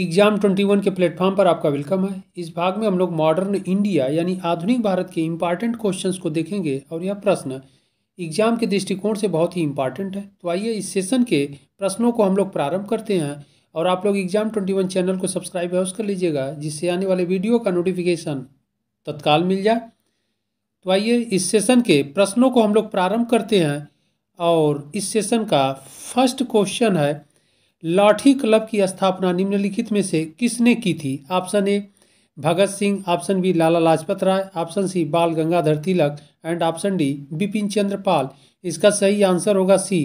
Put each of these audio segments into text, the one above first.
Exam 21 के platform पर आपका वेलकम है इस भाग में हम लोग मॉडर्न इंडिया यानी आधुनिक भारत के इम्पॉर्टेंट क्वेश्चंस को देखेंगे और यह प्रश्न एग्ज़ाम के दृष्टिकोण से बहुत ही इम्पॉर्टेंट है तो आइए इस सेशन के प्रश्नों को हम लोग प्रारंभ करते हैं और आप लोग एग्ज़ाम ट्वेंटी चैनल को सब्सक्राइब अवश्य कर लीजिएगा जिससे आने वाले वीडियो का नोटिफिकेशन तत्काल मिल जाए तो आइए इस सेशन के प्रश्नों को हम लोग प्रारंभ करते हैं और इस सेशन का फर्स्ट क्वेश्चन है लाठी क्लब की स्थापना निम्नलिखित में से किसने की थी option A Bhagat Singh option B Lala Lajpat Rai option C Bal Gangadhar Tilak and option D Bipin Chandra Pal इसका सही आंसर होगा सी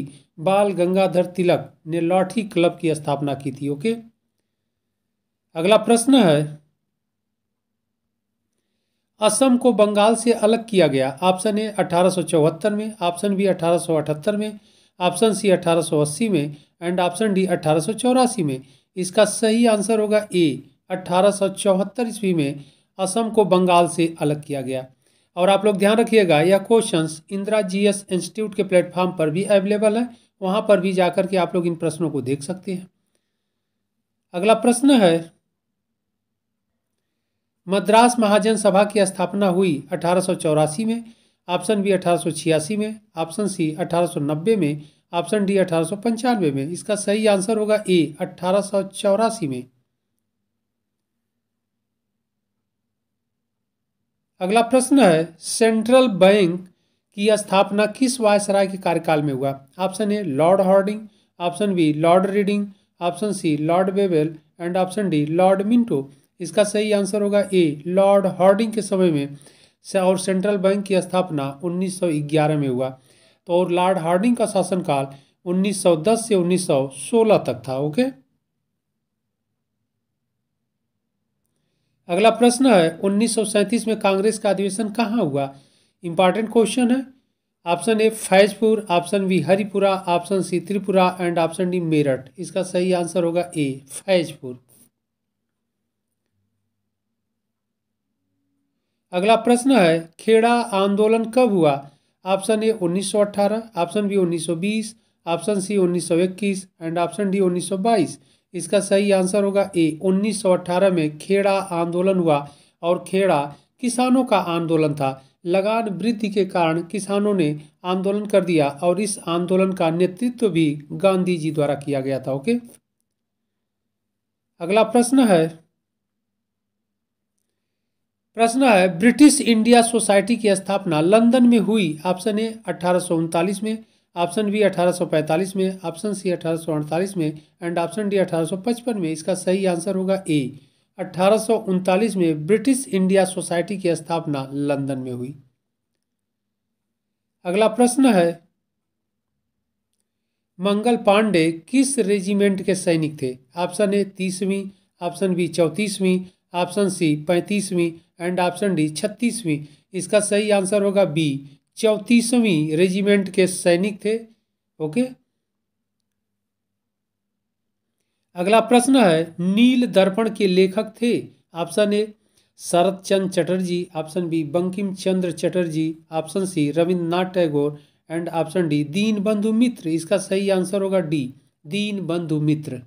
बाल गंगाधर तिलक ने लाठी क्लब की स्थापना की थी ओके अगला प्रश्न है असम को बंगाल से अलग किया गया ऑप्शन ए अठारह में ऑप्शन बी अठारह में ऑप्शन सी 1880 में एंड ऑप्शन डी अठारह में इसका सही आंसर होगा ए अठारह ईस्वी में असम को बंगाल से अलग किया गया और आप लोग ध्यान रखिएगा यह क्वेश्चंस इंदिरा जीएस इंस्टीट्यूट के प्लेटफॉर्म पर भी अवेलेबल है वहाँ पर भी जाकर के आप लोग इन प्रश्नों को देख सकते हैं अगला प्रश्न है मद्रास महाजन सभा की स्थापना हुई अठारह में ऑप्शन बी अठारह में ऑप्शन सी अठारह में ऑप्शन डी अठारह में इसका सही आंसर होगा ए अठारह में अगला प्रश्न है सेंट्रल बैंक की स्थापना किस वायसराय के कार्यकाल में हुआ option A Lord Hardinge option B Lord Reading option C Lord Wavell and option D Lord Minto इसका सही आंसर होगा ए लॉर्ड हॉर्डिंग के समय में से और सेंट्रल बैंक की स्थापना 1911 में हुआ तो और लॉर्ड हार्डिंग का शासनकाल 1910 से 1916 तक था ओके अगला प्रश्न है 1937 में कांग्रेस का अधिवेशन कहाँ हुआ इंपॉर्टेंट क्वेश्चन है option A Faizpur option B Haripura option C Tripura and option D Meerut इसका सही आंसर होगा ए फैजपुर अगला प्रश्न है खेड़ा आंदोलन कब हुआ option A 1918 option B 1920 option C 1921 and option D 1922 इसका सही आंसर होगा ए 1918 में खेड़ा आंदोलन हुआ और खेड़ा किसानों का आंदोलन था लगान वृद्धि के कारण किसानों ने आंदोलन कर दिया और इस आंदोलन का नेतृत्व भी गांधी जी द्वारा किया गया था ओके अगला प्रश्न है प्रश्न है ब्रिटिश इंडिया सोसाइटी की स्थापना लंदन में हुई ऑप्शन ए अठारह में ऑप्शन बी 1845 में ऑप्शन सी 1848 में एंड ऑप्शन डी 1855 में इसका सही आंसर होगा ए अठारह में ब्रिटिश इंडिया सोसाइटी की स्थापना लंदन में हुई अगला प्रश्न है मंगल पांडे किस रेजिमेंट के सैनिक थे ऑप्शन ए तीसवीं ऑप्शन बी चौंतीसवीं ऑप्शन सी पैंतीसवीं एंड ऑप्शन डी छत्तीसवीं इसका सही आंसर होगा बी चौंतीसवीं रेजिमेंट के सैनिक थे ओके अगला प्रश्न है नील दर्पण के लेखक थे option A Sharad Chand Chatterjee option B Bankim Chandra Chatterjee option C Rabindranath Tagore and option D Deen Bandhu मित्र इसका सही आंसर होगा डी दीन बंधु मित्र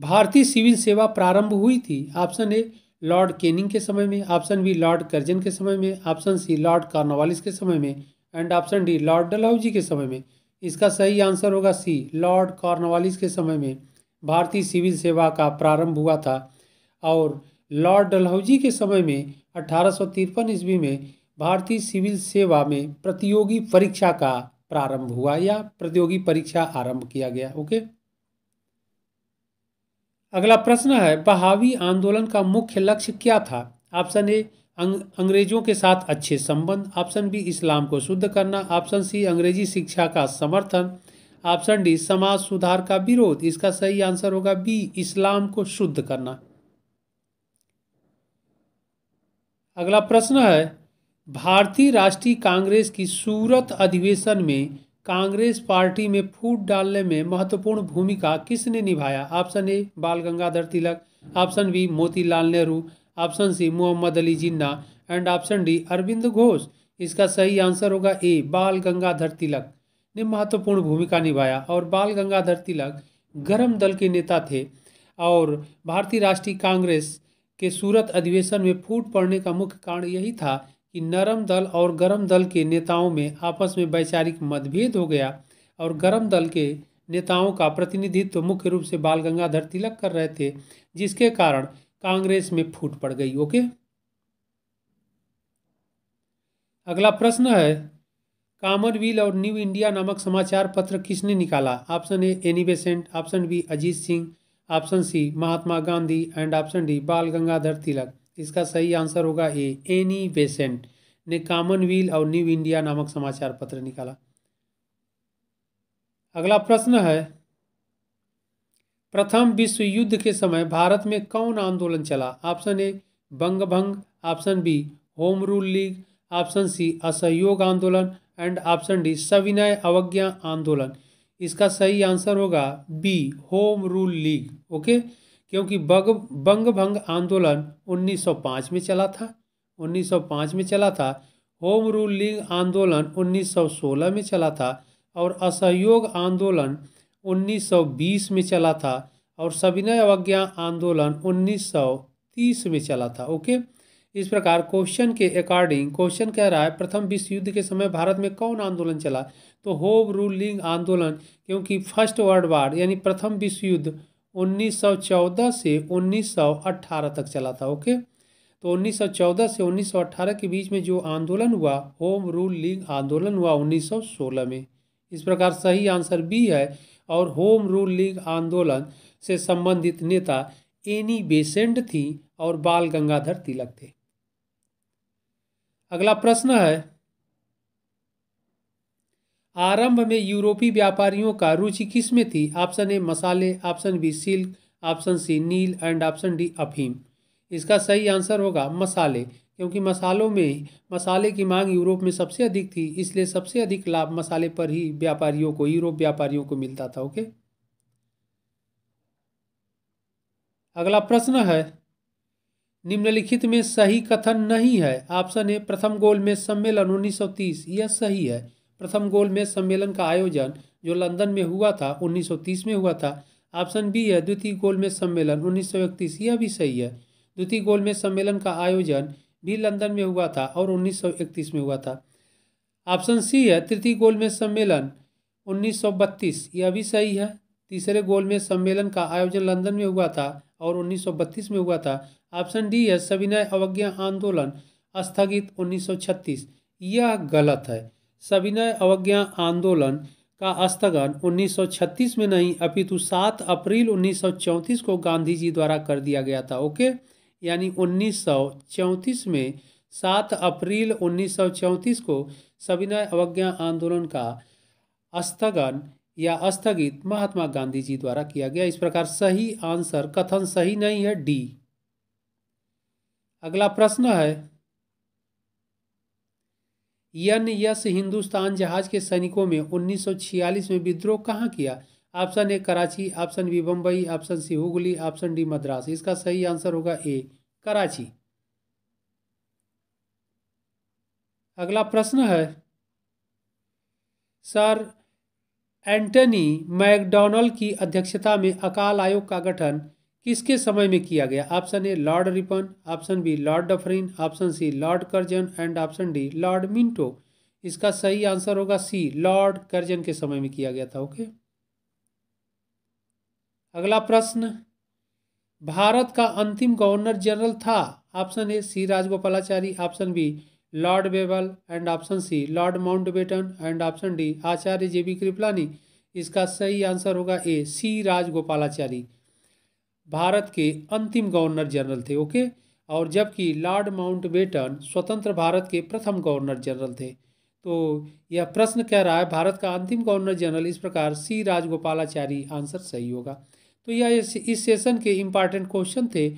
भारतीय सिविल सेवा प्रारंभ हुई थी ऑप्शन ए लॉर्ड केनिंग के समय में ऑप्शन बी लॉर्ड कर्जन के समय में ऑप्शन सी लॉर्ड कार्नवालिस के समय में and option D Lord Dalhousie के समय में इसका सही आंसर होगा सी लॉर्ड कार्नवालिस के समय में भारतीय सिविल सेवा का प्रारंभ हुआ था और लॉर्ड डलहौजी के समय में अठारह ईस्वी में भारतीय सिविल सेवा में प्रतियोगी परीक्षा का प्रारंभ हुआ या प्रतियोगी परीक्षा आरंभ किया गया ओके अगला प्रश्न है बहावी आंदोलन का मुख्य लक्ष्य क्या था ऑप्शन ए अंग, अंग्रेजों के साथ अच्छे संबंध ऑप्शन बी इस्लाम को शुद्ध करना ऑप्शन सी अंग्रेजी शिक्षा का समर्थन ऑप्शन डी समाज सुधार का विरोध इसका सही आंसर होगा बी इस्लाम को शुद्ध करना अगला प्रश्न है भारतीय राष्ट्रीय कांग्रेस की सूरत अधिवेशन में कांग्रेस पार्टी में फूट डालने में महत्वपूर्ण भूमिका किसने निभाया option A Bal Gangadhar Tilak option B Motilal Nehru option C Mohammad Ali Jinnah and option D Aurobindo Ghosh इसका सही आंसर होगा ए बाल गंगाधर तिलक ने महत्वपूर्ण भूमिका निभाया और बाल गंगाधर तिलक गर्म दल के नेता थे और भारतीय राष्ट्रीय कांग्रेस के सूरत अधिवेशन में फूट पड़ने का मुख्य कारण यही था कि नरम दल और गरम दल के नेताओं में आपस में वैचारिक मतभेद हो गया और गरम दल के नेताओं का प्रतिनिधित्व मुख्य रूप से बाल गंगाधर तिलक कर रहे थे जिसके कारण कांग्रेस में फूट पड़ गई ओके अगला प्रश्न है कामनवील और न्यू इंडिया नामक समाचार पत्र किसने निकाला option A Annie Besant option B Ajit Singh option C Mahatma Gandhi and option D Bal Gangadhar Tilak इसका सही आंसर होगा ए एनी बेसेंट ने कॉमन व्हील और न्यू इंडिया नामक समाचार पत्र निकाला अगला प्रश्न है प्रथम विश्व युद्ध के समय भारत में कौन आंदोलन चला ऑप्शन ए बंग भंग option B home rule league option C असहयोग आंदोलन एंड ऑप्शन डी सविनय अवज्ञा आंदोलन इसका सही आंसर होगा B home rule league okay okay? क्योंकि बग बंग भंग आंदोलन 1905 में चला था 1905 में चला था होम रूल लीग आंदोलन 1916 में चला था और असहयोग आंदोलन 1920 में चला था और सविनय अवज्ञा आंदोलन 1930 में चला था ओके इस प्रकार क्वेश्चन के अकॉर्डिंग क्वेश्चन कह रहा है प्रथम विश्व युद्ध के समय भारत में कौन आंदोलन चला तो होम रूल लीग आंदोलन क्योंकि फर्स्ट वर्ल्ड वार यानी प्रथम विश्व युद्ध 1914 से 1918 तक चला था ओके तो 1914 से 1918 के बीच में जो आंदोलन हुआ होम रूल लीग आंदोलन हुआ 1916 में इस प्रकार सही आंसर बी है और होम रूल लीग आंदोलन से संबंधित नेता एनी बेसेंट थी और बाल गंगाधर तिलक थे अगला प्रश्न है आरंभ में यूरोपीय व्यापारियों का रुचि किस में थी ऑप्शन ए मसाले option B silk option C नील एंड ऑप्शन डी अफीम इसका सही आंसर होगा मसाले क्योंकि मसालों में मसाले की मांग यूरोप में सबसे अधिक थी इसलिए सबसे अधिक लाभ मसाले पर ही व्यापारियों को यूरोप व्यापारियों को मिलता था ओके अगला प्रश्न है निम्नलिखित में सही कथन नहीं है ऑप्शन ए प्रथम गोल में सम्मेलन तीस यह सही है प्रथम गोल में सम्मेलन का आयोजन जो लंदन में हुआ था 1930 में हुआ था ऑप्शन बी है द्वितीय गोल में सम्मेलन उन्नीस यह भी सही है द्वितीय गोल में सम्मेलन का आयोजन भी लंदन में हुआ था और 1931 में हुआ था ऑप्शन सी है तृतीय गोल में सम्मेलन 1932 यह भी सही है तीसरे गोल में सम्मेलन का आयोजन लंदन में हुआ था और 1932 में हुआ था ऑप्शन डी है सविनय अवज्ञा आंदोलन स्थगित 1936 यह गलत है सविनय अवज्ञा आंदोलन का स्थगन उन्नीस में नहीं अपितु 7 अप्रैल 1934 को गांधी जी द्वारा कर दिया गया था ओके यानी उन्नीस में 7 अप्रैल 1934 को सविनय अवज्ञा आंदोलन का स्थगन या स्थगित महात्मा गांधी जी द्वारा किया गया इस प्रकार सही आंसर कथन सही नहीं है डी अगला प्रश्न है एन एस हिंदुस्तान जहाज के सैनिकों में 1946 में विद्रोह कहाँ किया option A Karachi option B Bombay option C Hooghly option D Madras इसका सही आंसर होगा ए कराची अगला प्रश्न है सर एंटनी मैकडोनल्ड की अध्यक्षता में अकाल आयोग का गठन किसके समय में किया गया option A Lord Ripon option B Lord Dufferin option C Lord Curzon and option D Lord Minto इसका सही आंसर होगा सी लॉर्ड कर्जन के समय में किया गया था ओके अगला प्रश्न भारत का अंतिम गवर्नर जनरल था option A C Rajagopalachari option B Lord Wavell and option C Lord Mountbatten and option D Acharya J B Kripalani इसका सही आंसर होगा ए सी राजगोपालाचारी भारत के अंतिम गवर्नर जनरल थे ओके और जबकि लॉर्ड माउंटबेटन स्वतंत्र भारत के प्रथम गवर्नर जनरल थे तो यह प्रश्न कह रहा है भारत का अंतिम गवर्नर जनरल इस प्रकार सी राजगोपालाचारी आंसर सही होगा तो यह इस सेशन के इम्पॉर्टेंट क्वेश्चन थे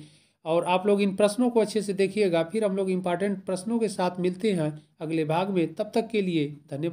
और आप लोग इन प्रश्नों को अच्छे से देखिएगा फिर हम लोग इम्पॉर्टेंट प्रश्नों के साथ मिलते हैं अगले भाग में तब तक के लिए धन्यवाद